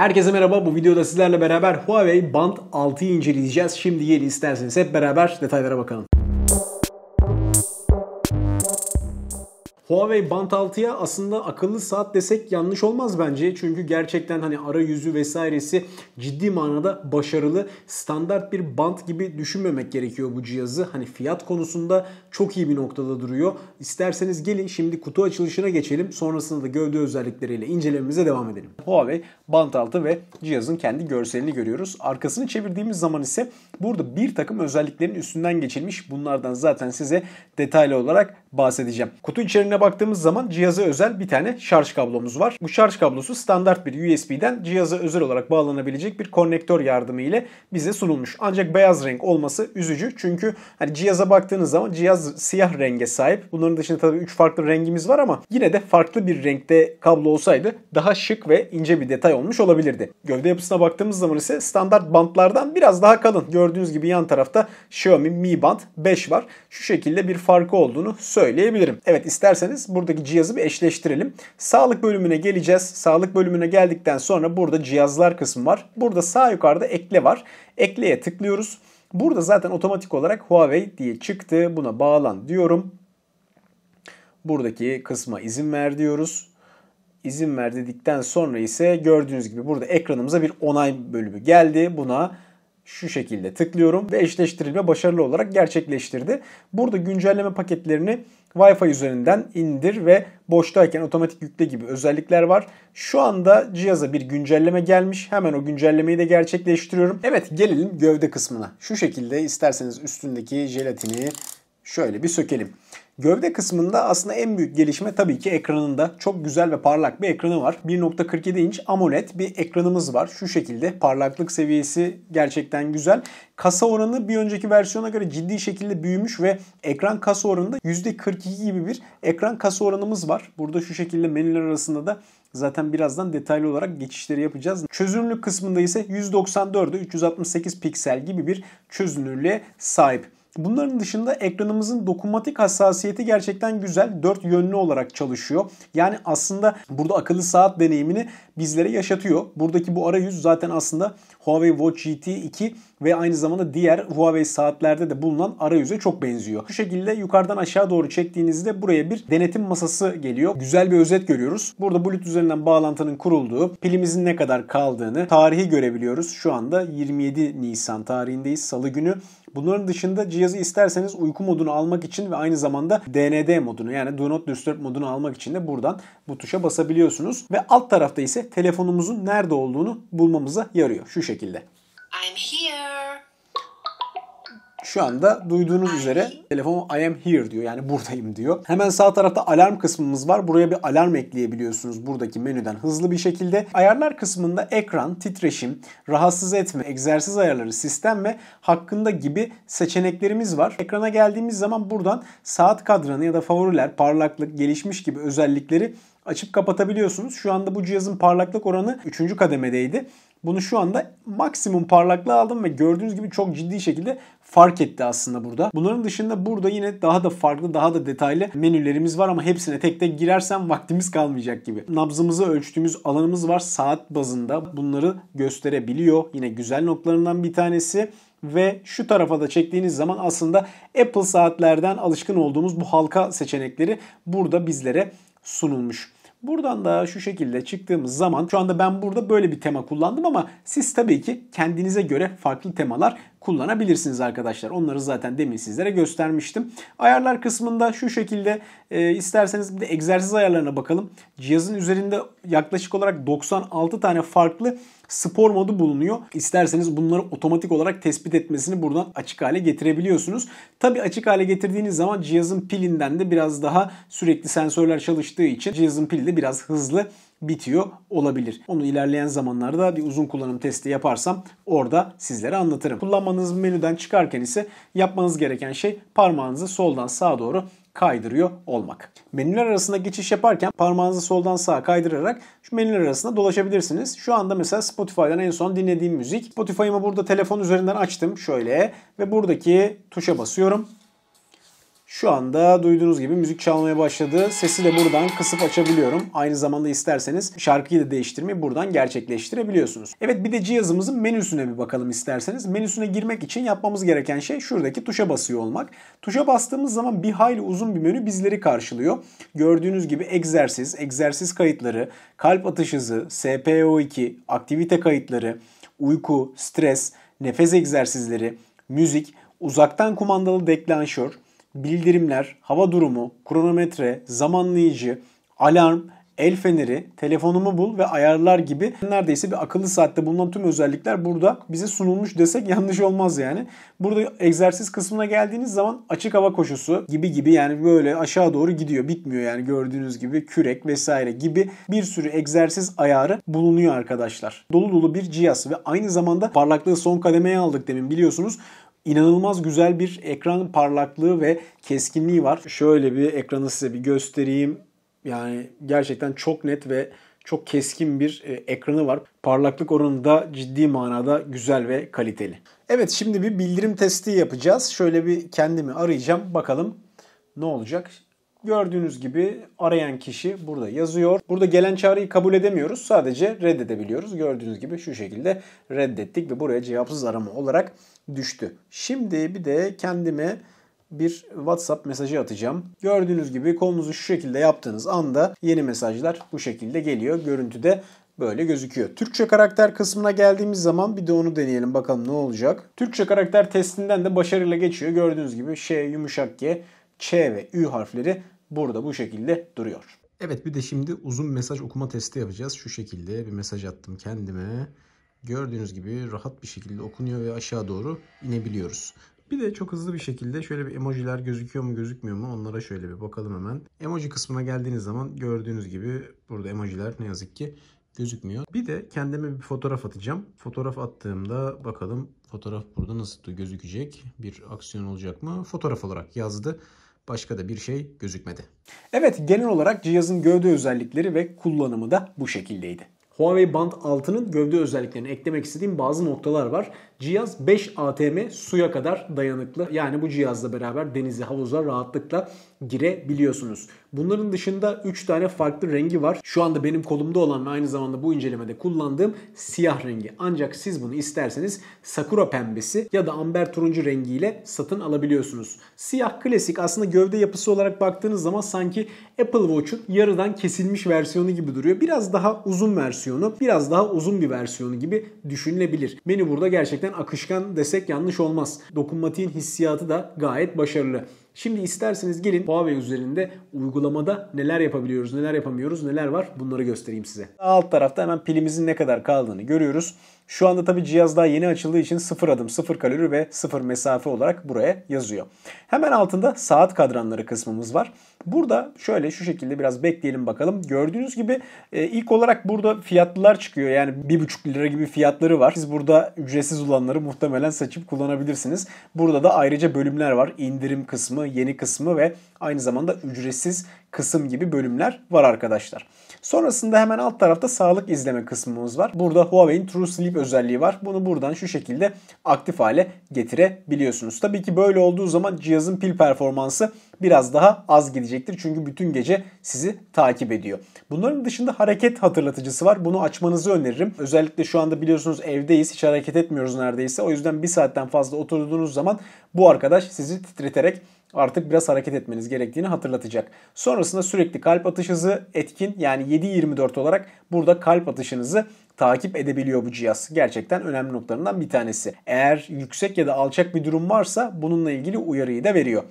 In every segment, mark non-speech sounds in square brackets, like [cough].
Herkese merhaba. Bu videoda sizlerle beraber Huawei Band 6'yı inceleyeceğiz. Şimdi yeri isterseniz hep beraber detaylara bakalım. Huawei Band 6'ya aslında akıllı saat desek yanlış olmaz bence. Çünkü gerçekten hani arayüzü vesairesi ciddi manada başarılı. Standart bir band gibi düşünmemek gerekiyor bu cihazı. Hani fiyat konusunda çok iyi bir noktada duruyor. İsterseniz gelin şimdi kutu açılışına geçelim. Sonrasında da gövde özellikleriyle incelememize devam edelim. Huawei Band 6 ve cihazın kendi görselini görüyoruz. Arkasını çevirdiğimiz zaman ise burada bir takım özelliklerin üstünden geçilmiş. Bunlardan zaten size detaylı olarak bahsedeceğim. Kutu içeriğine baktığımız zaman cihaza özel bir tane şarj kablomuz var. Bu şarj kablosu standart bir USB'den cihaza özel olarak bağlanabilecek bir konnektör yardımı ile bize sunulmuş. Ancak beyaz renk olması üzücü çünkü hani cihaza baktığınız zaman cihaz siyah renge sahip. Bunların dışında tabii 3 farklı rengimiz var ama yine de farklı bir renkte kablo olsaydı daha şık ve ince bir detay olmuş olabilirdi. Gövde yapısına baktığımız zaman ise standart bantlardan biraz daha kalın. Gördüğünüz gibi yan tarafta Xiaomi Mi Band 5 var. Şu şekilde bir farkı olduğunu söyleyeyim söyleyebilirim. Evet isterseniz buradaki cihazı bir eşleştirelim. Sağlık bölümüne geleceğiz. Sağlık bölümüne geldikten sonra burada cihazlar kısmı var. Burada sağ yukarıda ekle var. Ekleye tıklıyoruz. Burada zaten otomatik olarak Huawei diye çıktı. Buna bağlan diyorum. Buradaki kısma izin ver diyoruz. İzin ver dedikten sonra ise gördüğünüz gibi burada ekranımıza bir onay bölümü geldi. Buna şu şekilde tıklıyorum ve eşleştirilme başarılı olarak gerçekleştirdi. Burada güncelleme paketlerini Wi-Fi üzerinden indir ve boştayken otomatik yükle gibi özellikler var. Şu anda cihaza bir güncelleme gelmiş. Hemen o güncellemeyi de gerçekleştiriyorum. Evet gelelim gövde kısmına. Şu şekilde isterseniz üstündeki jelatini şöyle bir sökelim. Gövde kısmında aslında en büyük gelişme tabii ki ekranında. Çok güzel ve parlak bir ekranı var. 1.47 inç AMOLED bir ekranımız var. Şu şekilde parlaklık seviyesi gerçekten güzel. Kasa oranı bir önceki versiyona göre ciddi şekilde büyümüş ve ekran kasa oranında %42 gibi bir ekran kasa oranımız var. Burada şu şekilde menüler arasında da Zaten birazdan detaylı olarak geçişleri yapacağız. Çözünürlük kısmında ise 194'e 368 piksel gibi bir çözünürlüğe sahip. Bunların dışında ekranımızın dokunmatik hassasiyeti gerçekten güzel. Dört yönlü olarak çalışıyor. Yani aslında burada akıllı saat deneyimini bizlere yaşatıyor. Buradaki bu arayüz zaten aslında Huawei Watch GT 2 ve aynı zamanda diğer Huawei saatlerde de bulunan arayüze çok benziyor. Bu şekilde yukarıdan aşağı doğru çektiğinizde buraya bir denetim masası geliyor. Güzel bir özet görüyoruz. Burada Bluetooth üzerinden bağlantının kurulduğu, pilimizin ne kadar kaldığını, tarihi görebiliyoruz. Şu anda 27 Nisan tarihindeyiz. Salı günü Bunların dışında cihazı isterseniz uyku modunu almak için ve aynı zamanda DND modunu yani Do Not Disturb modunu almak için de buradan bu tuşa basabiliyorsunuz. Ve alt tarafta ise telefonumuzun nerede olduğunu bulmamıza yarıyor şu şekilde. I'm here. Şu anda duyduğunuz üzere telefon I am here diyor. Yani buradayım diyor. Hemen sağ tarafta alarm kısmımız var. Buraya bir alarm ekleyebiliyorsunuz buradaki menüden hızlı bir şekilde. Ayarlar kısmında ekran, titreşim, rahatsız etme, egzersiz ayarları, sistem ve hakkında gibi seçeneklerimiz var. Ekrana geldiğimiz zaman buradan saat kadranı ya da favoriler, parlaklık, gelişmiş gibi özellikleri açıp kapatabiliyorsunuz. Şu anda bu cihazın parlaklık oranı 3. kademedeydi. Bunu şu anda maksimum parlaklığa aldım ve gördüğünüz gibi çok ciddi şekilde fark etti aslında burada. Bunların dışında burada yine daha da farklı, daha da detaylı menülerimiz var ama hepsine tek tek girersem vaktimiz kalmayacak gibi. Nabzımızı ölçtüğümüz alanımız var saat bazında. Bunları gösterebiliyor. Yine güzel noktalarından bir tanesi ve şu tarafa da çektiğiniz zaman aslında Apple saatlerden alışkın olduğumuz bu halka seçenekleri burada bizlere sunulmuş. Buradan da şu şekilde çıktığımız zaman şu anda ben burada böyle bir tema kullandım ama siz tabii ki kendinize göre farklı temalar kullanabilirsiniz arkadaşlar. Onları zaten demin sizlere göstermiştim. Ayarlar kısmında şu şekilde e, isterseniz bir de egzersiz ayarlarına bakalım. Cihazın üzerinde yaklaşık olarak 96 tane farklı spor modu bulunuyor. İsterseniz bunları otomatik olarak tespit etmesini buradan açık hale getirebiliyorsunuz. Tabi açık hale getirdiğiniz zaman cihazın pilinden de biraz daha sürekli sensörler çalıştığı için cihazın pili de biraz hızlı bitiyor olabilir. Onu ilerleyen zamanlarda bir uzun kullanım testi yaparsam orada sizlere anlatırım. Kullanmanız menüden çıkarken ise yapmanız gereken şey parmağınızı soldan sağa doğru kaydırıyor olmak. Menüler arasında geçiş yaparken parmağınızı soldan sağa kaydırarak şu menüler arasında dolaşabilirsiniz. Şu anda mesela Spotify'dan en son dinlediğim müzik. Spotify'ımı burada telefon üzerinden açtım şöyle ve buradaki tuşa basıyorum. Şu anda duyduğunuz gibi müzik çalmaya başladı. Sesi de buradan kısıp açabiliyorum. Aynı zamanda isterseniz şarkıyı da değiştirmeyi buradan gerçekleştirebiliyorsunuz. Evet bir de cihazımızın menüsüne bir bakalım isterseniz. Menüsüne girmek için yapmamız gereken şey şuradaki tuşa basıyor olmak. Tuşa bastığımız zaman bir hayli uzun bir menü bizleri karşılıyor. Gördüğünüz gibi egzersiz, egzersiz kayıtları, kalp atış hızı, SPO2, aktivite kayıtları, uyku, stres, nefes egzersizleri, müzik, uzaktan kumandalı deklanşör, bildirimler, hava durumu, kronometre, zamanlayıcı, alarm, el feneri, telefonumu bul ve ayarlar gibi neredeyse bir akıllı saatte bulunan tüm özellikler burada bize sunulmuş desek yanlış olmaz yani. Burada egzersiz kısmına geldiğiniz zaman açık hava koşusu gibi gibi yani böyle aşağı doğru gidiyor bitmiyor yani gördüğünüz gibi kürek vesaire gibi bir sürü egzersiz ayarı bulunuyor arkadaşlar. Dolu dolu bir cihaz ve aynı zamanda parlaklığı son kademeye aldık demin biliyorsunuz inanılmaz güzel bir ekran parlaklığı ve keskinliği var. Şöyle bir ekranı size bir göstereyim. Yani gerçekten çok net ve çok keskin bir e, ekranı var. Parlaklık oranı da ciddi manada güzel ve kaliteli. Evet şimdi bir bildirim testi yapacağız. Şöyle bir kendimi arayacağım. Bakalım ne olacak. Gördüğünüz gibi arayan kişi burada yazıyor. Burada gelen çağrıyı kabul edemiyoruz. Sadece reddedebiliyoruz. Gördüğünüz gibi şu şekilde reddettik ve buraya cevapsız arama olarak düştü. Şimdi bir de kendime bir WhatsApp mesajı atacağım. Gördüğünüz gibi kolunuzu şu şekilde yaptığınız anda yeni mesajlar bu şekilde geliyor. Görüntüde böyle gözüküyor. Türkçe karakter kısmına geldiğimiz zaman bir de onu deneyelim bakalım ne olacak. Türkçe karakter testinden de başarıyla geçiyor. Gördüğünüz gibi şey yumuşak G Ç ve Ü harfleri burada bu şekilde duruyor. Evet bir de şimdi uzun mesaj okuma testi yapacağız. Şu şekilde bir mesaj attım kendime. Gördüğünüz gibi rahat bir şekilde okunuyor ve aşağı doğru inebiliyoruz. Bir de çok hızlı bir şekilde şöyle bir emojiler gözüküyor mu gözükmüyor mu onlara şöyle bir bakalım hemen. Emoji kısmına geldiğiniz zaman gördüğünüz gibi burada emojiler ne yazık ki gözükmüyor. Bir de kendime bir fotoğraf atacağım. Fotoğraf attığımda bakalım fotoğraf burada nasıl gözükecek? Bir aksiyon olacak mı? Fotoğraf olarak yazdı. Başka da bir şey gözükmedi. Evet genel olarak cihazın gövde özellikleri ve kullanımı da bu şekildeydi. Huawei Band 6'nın gövde özelliklerini eklemek istediğim bazı noktalar var. Cihaz 5 ATM suya kadar dayanıklı. Yani bu cihazla beraber denize, havuza rahatlıkla girebiliyorsunuz. Bunların dışında 3 tane farklı rengi var. Şu anda benim kolumda olan ve aynı zamanda bu incelemede kullandığım siyah rengi. Ancak siz bunu isterseniz sakura pembesi ya da amber turuncu rengiyle satın alabiliyorsunuz. Siyah klasik aslında gövde yapısı olarak baktığınız zaman sanki Apple Watch'un yarıdan kesilmiş versiyonu gibi duruyor. Biraz daha uzun versiyonu, biraz daha uzun bir versiyonu gibi düşünülebilir. Menü burada gerçekten akışkan desek yanlış olmaz. Dokunmatiğin hissiyatı da gayet başarılı. Şimdi isterseniz gelin Huawei üzerinde uygulamada neler yapabiliyoruz, neler yapamıyoruz, neler var bunları göstereyim size. Alt tarafta hemen pilimizin ne kadar kaldığını görüyoruz. Şu anda tabi cihaz daha yeni açıldığı için sıfır adım, sıfır kalori ve sıfır mesafe olarak buraya yazıyor. Hemen altında saat kadranları kısmımız var. Burada şöyle şu şekilde biraz bekleyelim bakalım. Gördüğünüz gibi e, ilk olarak burada fiyatlılar çıkıyor. Yani 1,5 lira gibi fiyatları var. Siz burada ücretsiz olanları muhtemelen seçip kullanabilirsiniz. Burada da ayrıca bölümler var. İndirim kısmı, yeni kısmı ve aynı zamanda ücretsiz kısım gibi bölümler var arkadaşlar. Sonrasında hemen alt tarafta sağlık izleme kısmımız var. Burada Huawei'in True Sleep özelliği var. Bunu buradan şu şekilde aktif hale getirebiliyorsunuz. Tabii ki böyle olduğu zaman cihazın pil performansı biraz daha az gidecektir. Çünkü bütün gece sizi takip ediyor. Bunların dışında hareket hatırlatıcısı var. Bunu açmanızı öneririm. Özellikle şu anda biliyorsunuz evdeyiz. Hiç hareket etmiyoruz neredeyse. O yüzden bir saatten fazla oturduğunuz zaman bu arkadaş sizi titreterek artık biraz hareket etmeniz gerektiğini hatırlatacak. Sonrasında sürekli kalp atış hızı etkin yani 7-24 olarak burada kalp atışınızı takip edebiliyor bu cihaz. Gerçekten önemli noktalarından bir tanesi. Eğer yüksek ya da alçak bir durum varsa bununla ilgili uyarıyı da veriyor.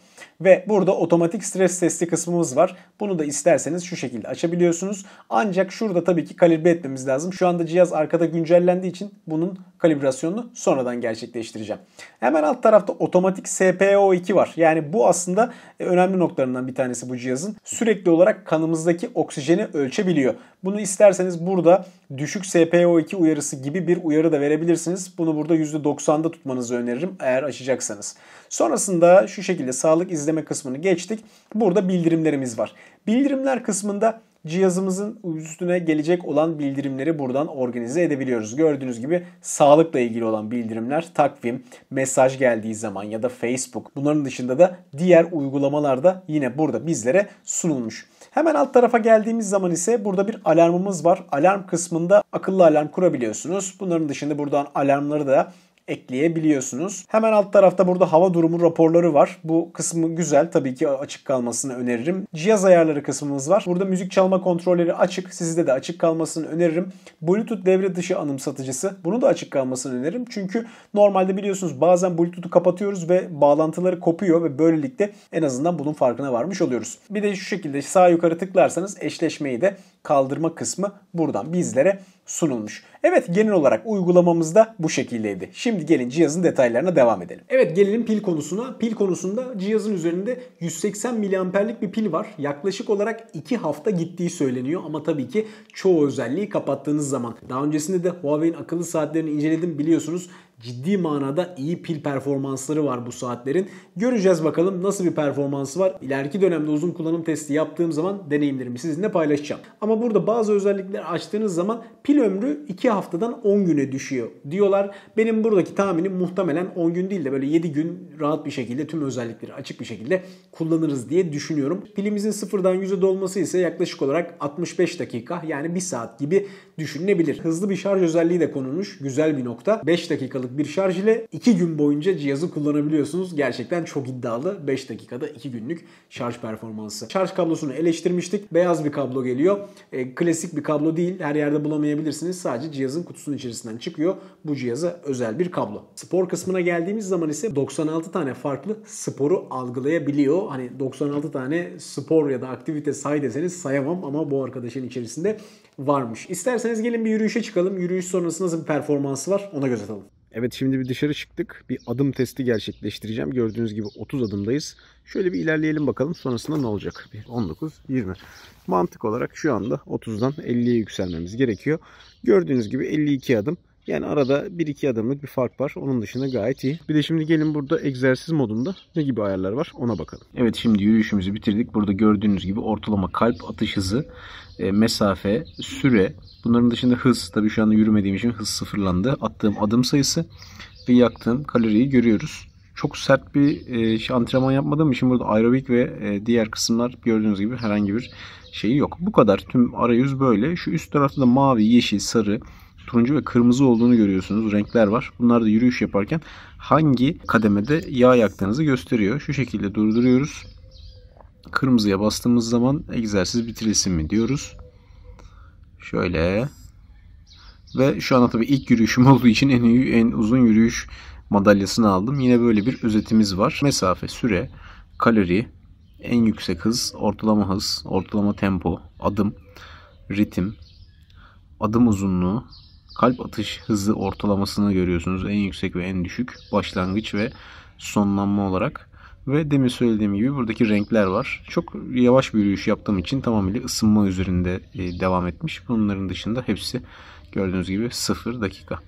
Ve burada otomatik stres testi kısmımız var. Bunu da isterseniz şu şekilde açabiliyorsunuz. Ancak şurada tabii ki kalibre etmemiz lazım. Şu anda cihaz arkada güncellendiği için bunun kalibrasyonunu sonradan gerçekleştireceğim. Hemen alt tarafta otomatik SPO2 var. Yani bu aslında e, önemli noktalarından bir tanesi bu cihazın. Sürekli olarak kanımızdaki oksijeni ölçebiliyor. Bunu isterseniz burada düşük SPO PO2 uyarısı gibi bir uyarı da verebilirsiniz. Bunu burada %90'da tutmanızı öneririm eğer açacaksanız. Sonrasında şu şekilde sağlık izleme kısmını geçtik. Burada bildirimlerimiz var. Bildirimler kısmında cihazımızın üstüne gelecek olan bildirimleri buradan organize edebiliyoruz. Gördüğünüz gibi sağlıkla ilgili olan bildirimler, takvim, mesaj geldiği zaman ya da Facebook bunların dışında da diğer uygulamalar da yine burada bizlere sunulmuş. Hemen alt tarafa geldiğimiz zaman ise burada bir alarmımız var. Alarm kısmında akıllı alarm kurabiliyorsunuz. Bunların dışında buradan alarmları da ekleyebiliyorsunuz. Hemen alt tarafta burada hava durumu raporları var. Bu kısmı güzel. Tabii ki açık kalmasını öneririm. Cihaz ayarları kısmımız var. Burada müzik çalma kontrolleri açık. Sizde de açık kalmasını öneririm. Bluetooth devre dışı anımsatıcısı. Bunu da açık kalmasını öneririm. Çünkü normalde biliyorsunuz bazen Bluetooth'u kapatıyoruz ve bağlantıları kopuyor ve böylelikle en azından bunun farkına varmış oluyoruz. Bir de şu şekilde sağ yukarı tıklarsanız eşleşmeyi de kaldırma kısmı buradan bizlere sunulmuş. Evet genel olarak uygulamamızda bu şekildeydi. Şimdi gelin cihazın detaylarına devam edelim. Evet gelelim pil konusuna. Pil konusunda cihazın üzerinde 180 miliamperlik bir pil var. Yaklaşık olarak 2 hafta gittiği söyleniyor ama tabii ki çoğu özelliği kapattığınız zaman. Daha öncesinde de Huawei'in akıllı saatlerini inceledim biliyorsunuz ciddi manada iyi pil performansları var bu saatlerin. Göreceğiz bakalım nasıl bir performansı var. İleriki dönemde uzun kullanım testi yaptığım zaman deneyimlerimi sizinle paylaşacağım. Ama burada bazı özellikleri açtığınız zaman pil ömrü 2 haftadan 10 güne düşüyor diyorlar. Benim buradaki tahminim muhtemelen 10 gün değil de böyle 7 gün rahat bir şekilde tüm özellikleri açık bir şekilde kullanırız diye düşünüyorum. Pilimizin sıfırdan 100'e dolması ise yaklaşık olarak 65 dakika yani 1 saat gibi düşünülebilir. Hızlı bir şarj özelliği de konulmuş. Güzel bir nokta. 5 dakikalık dakikalık bir şarj ile 2 gün boyunca cihazı kullanabiliyorsunuz. Gerçekten çok iddialı. 5 dakikada 2 günlük şarj performansı. Şarj kablosunu eleştirmiştik. Beyaz bir kablo geliyor. E, klasik bir kablo değil. Her yerde bulamayabilirsiniz. Sadece cihazın kutusunun içerisinden çıkıyor. Bu cihaza özel bir kablo. Spor kısmına geldiğimiz zaman ise 96 tane farklı sporu algılayabiliyor. Hani 96 tane spor ya da aktivite say deseniz sayamam ama bu arkadaşın içerisinde varmış. İsterseniz gelin bir yürüyüşe çıkalım. Yürüyüş sonrası nasıl bir performansı var ona göz atalım. Evet şimdi bir dışarı çıktık. Bir adım testi gerçekleştireceğim. Gördüğünüz gibi 30 adımdayız. Şöyle bir ilerleyelim bakalım sonrasında ne olacak? 19, 20. Mantık olarak şu anda 30'dan 50'ye yükselmemiz gerekiyor. Gördüğünüz gibi 52 adım. Yani arada 1-2 adımlık bir fark var. Onun dışında gayet iyi. Bir de şimdi gelin burada egzersiz modunda ne gibi ayarlar var ona bakalım. Evet şimdi yürüyüşümüzü bitirdik. Burada gördüğünüz gibi ortalama kalp atış hızı e, mesafe, süre, bunların dışında hız. Tabii şu anda yürümediğim için hız sıfırlandı. Attığım adım sayısı ve yaktığım kaloriyi görüyoruz. Çok sert bir e, şey, antrenman yapmadığım için burada aerobik ve e, diğer kısımlar gördüğünüz gibi herhangi bir şeyi yok. Bu kadar. Tüm arayüz böyle. Şu üst tarafta da mavi, yeşil, sarı, turuncu ve kırmızı olduğunu görüyorsunuz. Renkler var. Bunlar da yürüyüş yaparken hangi kademede yağ yaktığınızı gösteriyor. Şu şekilde durduruyoruz. Kırmızıya bastığımız zaman egzersiz bitirilsin mi diyoruz. Şöyle. Ve şu anda tabii ilk yürüyüşüm [laughs] olduğu için en, iyi, en uzun yürüyüş madalyasını aldım. Yine böyle bir özetimiz var. Mesafe, süre, kalori, en yüksek hız, ortalama hız, ortalama tempo, adım, ritim, adım uzunluğu, kalp atış hızı ortalamasını görüyorsunuz. En yüksek ve en düşük, başlangıç ve sonlanma olarak. Ve demin söylediğim gibi buradaki renkler var. Çok yavaş bir yürüyüş yaptığım için tamamıyla ısınma üzerinde e, devam etmiş. Bunların dışında hepsi gördüğünüz gibi 0 dakika.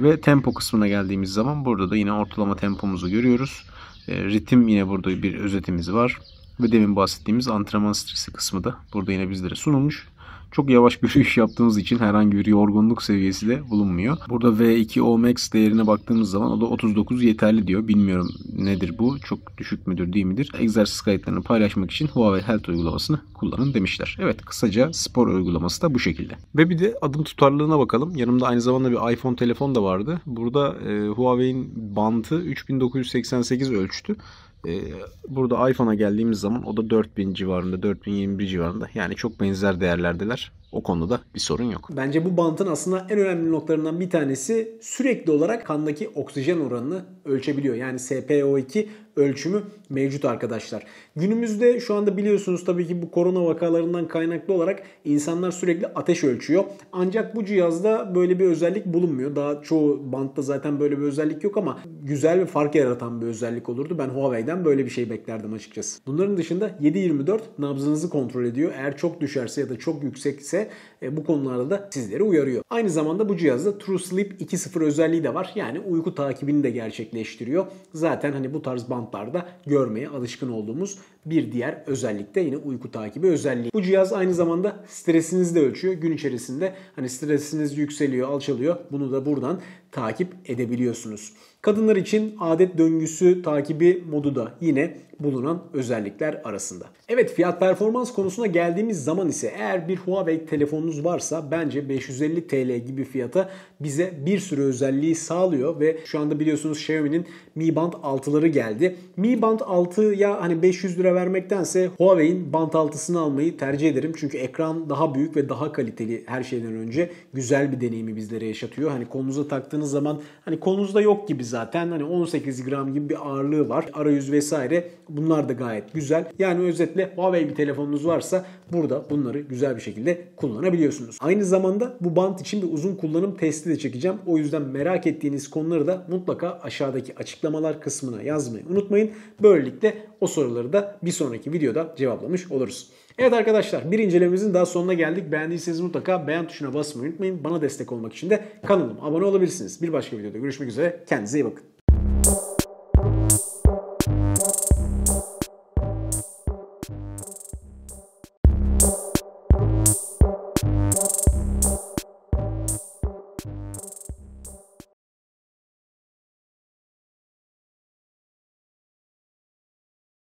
Ve tempo kısmına geldiğimiz zaman burada da yine ortalama tempomuzu görüyoruz. E, ritim yine burada bir özetimiz var. Ve demin bahsettiğimiz antrenman stresi kısmı da burada yine bizlere sunulmuş. Çok yavaş bir yürüyüş yaptığımız için herhangi bir yorgunluk seviyesi de bulunmuyor. Burada V2O Max değerine baktığımız zaman o da 39 yeterli diyor. Bilmiyorum nedir bu? Çok düşük müdür değil midir? Egzersiz kayıtlarını paylaşmak için Huawei Health uygulamasını kullanın demişler. Evet kısaca spor uygulaması da bu şekilde. Ve bir de adım tutarlılığına bakalım. Yanımda aynı zamanda bir iPhone telefon da vardı. Burada e, Huawei'in bantı 3988 ölçtü. Ee, burada iPhone'a geldiğimiz zaman o da 4000 civarında, 4021 civarında. Yani çok benzer değerlerdiler O konuda da bir sorun yok. Bence bu bantın aslında en önemli noktalarından bir tanesi sürekli olarak kandaki oksijen oranını ölçebiliyor. Yani SPO2 ölçümü mevcut arkadaşlar. Günümüzde şu anda biliyorsunuz tabii ki bu korona vakalarından kaynaklı olarak insanlar sürekli ateş ölçüyor. Ancak bu cihazda böyle bir özellik bulunmuyor. Daha çoğu bantta zaten böyle bir özellik yok ama güzel ve fark yaratan bir özellik olurdu. Ben Huawei'den böyle bir şey beklerdim açıkçası. Bunların dışında 7.24 nabzınızı kontrol ediyor. Eğer çok düşerse ya da çok yüksekse e, bu konularda da sizleri uyarıyor. Aynı zamanda bu cihazda True Sleep 2.0 özelliği de var. Yani uyku takibini de gerçekleştiriyor. Zaten hani bu tarz band kamplarda görmeye alışkın olduğumuz bir diğer özellik de yine uyku takibi özelliği. Bu cihaz aynı zamanda stresinizi de ölçüyor. Gün içerisinde hani stresiniz yükseliyor, alçalıyor. Bunu da buradan takip edebiliyorsunuz. Kadınlar için adet döngüsü takibi modu da yine bulunan özellikler arasında. Evet fiyat performans konusuna geldiğimiz zaman ise eğer bir Huawei telefonunuz varsa bence 550 TL gibi fiyata bize bir sürü özelliği sağlıyor ve şu anda biliyorsunuz Xiaomi'nin Mi Band 6'ları geldi. Mi Band 6'ya hani 500 lira vermektense Huawei'in Band 6'sını almayı tercih ederim. Çünkü ekran daha büyük ve daha kaliteli her şeyden önce güzel bir deneyimi bizlere yaşatıyor. Hani kolunuza taktığınız baktığınız zaman hani konumuzda yok gibi zaten. Hani 18 gram gibi bir ağırlığı var. Arayüz vesaire bunlar da gayet güzel. Yani özetle Huawei bir telefonunuz varsa burada bunları güzel bir şekilde kullanabiliyorsunuz. Aynı zamanda bu bant için bir uzun kullanım testi de çekeceğim. O yüzden merak ettiğiniz konuları da mutlaka aşağıdaki açıklamalar kısmına yazmayı unutmayın. Böylelikle o soruları da bir sonraki videoda cevaplamış oluruz. Evet arkadaşlar bir incelememizin daha sonuna geldik. Beğendiyseniz mutlaka beğen tuşuna basmayı unutmayın. Bana destek olmak için de kanalıma abone olabilirsiniz. Bir başka videoda görüşmek üzere. Kendinize iyi bakın.